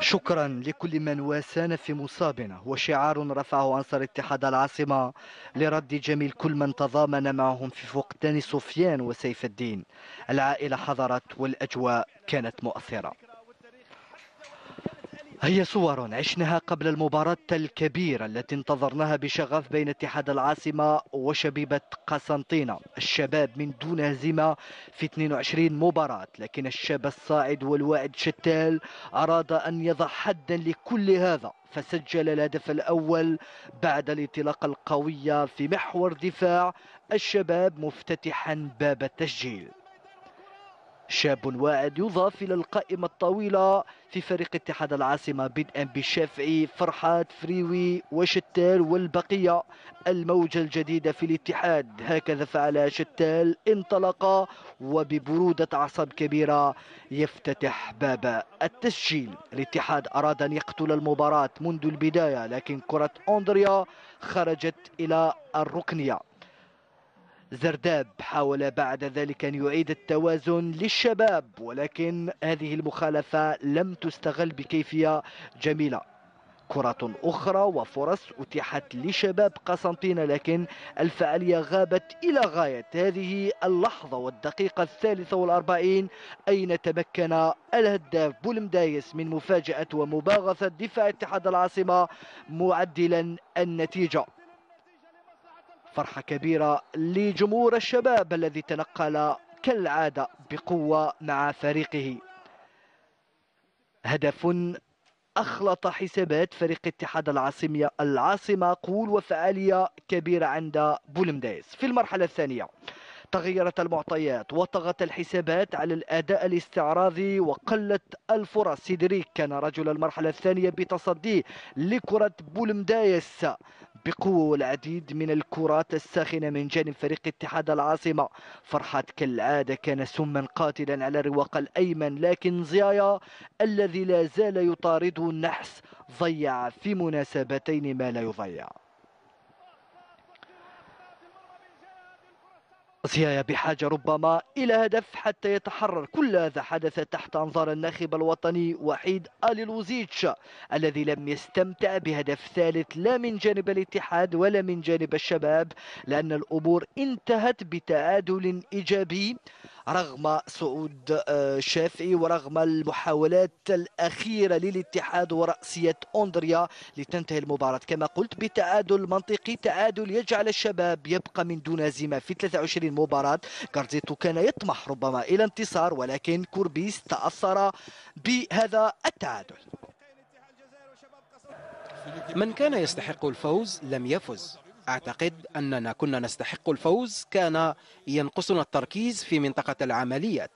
شكرا لكل من واسانا في مصابنا هو شعار رفعه أنصار اتحاد العاصمة لرد جميل كل من تضامن معهم في فقدان سفيان وسيف الدين العائلة حضرت والأجواء كانت مؤثرة هي صور عشناها قبل المباراة الكبيرة التي انتظرناها بشغف بين اتحاد العاصمة وشبيبة قسنطينة الشباب من دون هزيمة في 22 مباراة لكن الشاب الصاعد والواعد شتال أراد أن يضع حدا لكل هذا فسجل الهدف الأول بعد الانطلاقة القوية في محور دفاع الشباب مفتتحا باب التسجيل شاب واعد يضاف إلى القائمة الطويلة في فريق اتحاد العاصمة بدءا بالشافعي فرحات فريوي وشتال والبقية الموجة الجديدة في الاتحاد هكذا فعل شتال انطلق وببرودة أعصاب كبيرة يفتتح باب التسجيل الاتحاد أراد أن يقتل المباراة منذ البداية لكن كرة أندريا خرجت إلى الركنية زرداب حاول بعد ذلك أن يعيد التوازن للشباب ولكن هذه المخالفة لم تستغل بكيفية جميلة كرة أخرى وفرص أتيحت لشباب قسنطينة لكن الفعالية غابت إلى غاية هذه اللحظة والدقيقة الثالثة والأربعين أين تمكن الهداف بولمدايس من مفاجأة ومباغثة دفاع اتحاد العاصمة معدلا النتيجة فرحة كبيرة لجمهور الشباب الذي تنقل كالعادة بقوة مع فريقه هدف أخلط حسابات فريق اتحاد العاصمية العاصمة قول وفعالية كبيرة عند بولمدايس في المرحلة الثانية تغيرت المعطيات وطغت الحسابات على الأداء الاستعراضي وقلت الفرص سيدريك كان رجل المرحلة الثانية بتصدي لكرة بولمدايس بقوة والعديد من الكرات الساخنة من جانب فريق اتحاد العاصمة فرحات كالعادة كان سما قاتلا على الرواق الأيمن لكن زيايا الذي لا زال يطارده النحس ضيع في مناسبتين ما لا يضيع زيايا بحاجة ربما إلى هدف حتى يتحرر كل هذا حدث تحت أنظار الناخب الوطني وحيد آل الوزيتش الذي لم يستمتع بهدف ثالث لا من جانب الاتحاد ولا من جانب الشباب لأن الأمور انتهت بتعادل إيجابي رغم صعود آه، شافعي ورغم المحاولات الأخيرة للاتحاد ورأسية أندريا لتنتهي المباراة كما قلت بتعادل منطقي تعادل يجعل الشباب يبقى من دون هزيمه في 23 مباراة كارزيتو كان يطمح ربما إلى انتصار ولكن كوربيس تأثر بهذا التعادل من كان يستحق الفوز لم يفز أعتقد أننا كنا نستحق الفوز كان ينقصنا التركيز في منطقة العمليات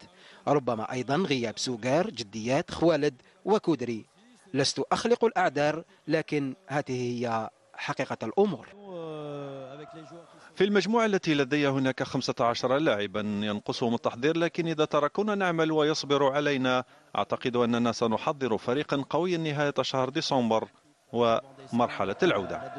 ربما أيضا غياب سوغار جديات خوالد وكودري لست أخلق الأعذار لكن هذه هي حقيقة الأمور في المجموعة التي لدي هناك 15 لاعبا ينقصهم التحضير لكن إذا تركونا نعمل ويصبر علينا أعتقد أننا سنحضر فريقا قويا نهاية شهر ديسمبر ومرحلة العودة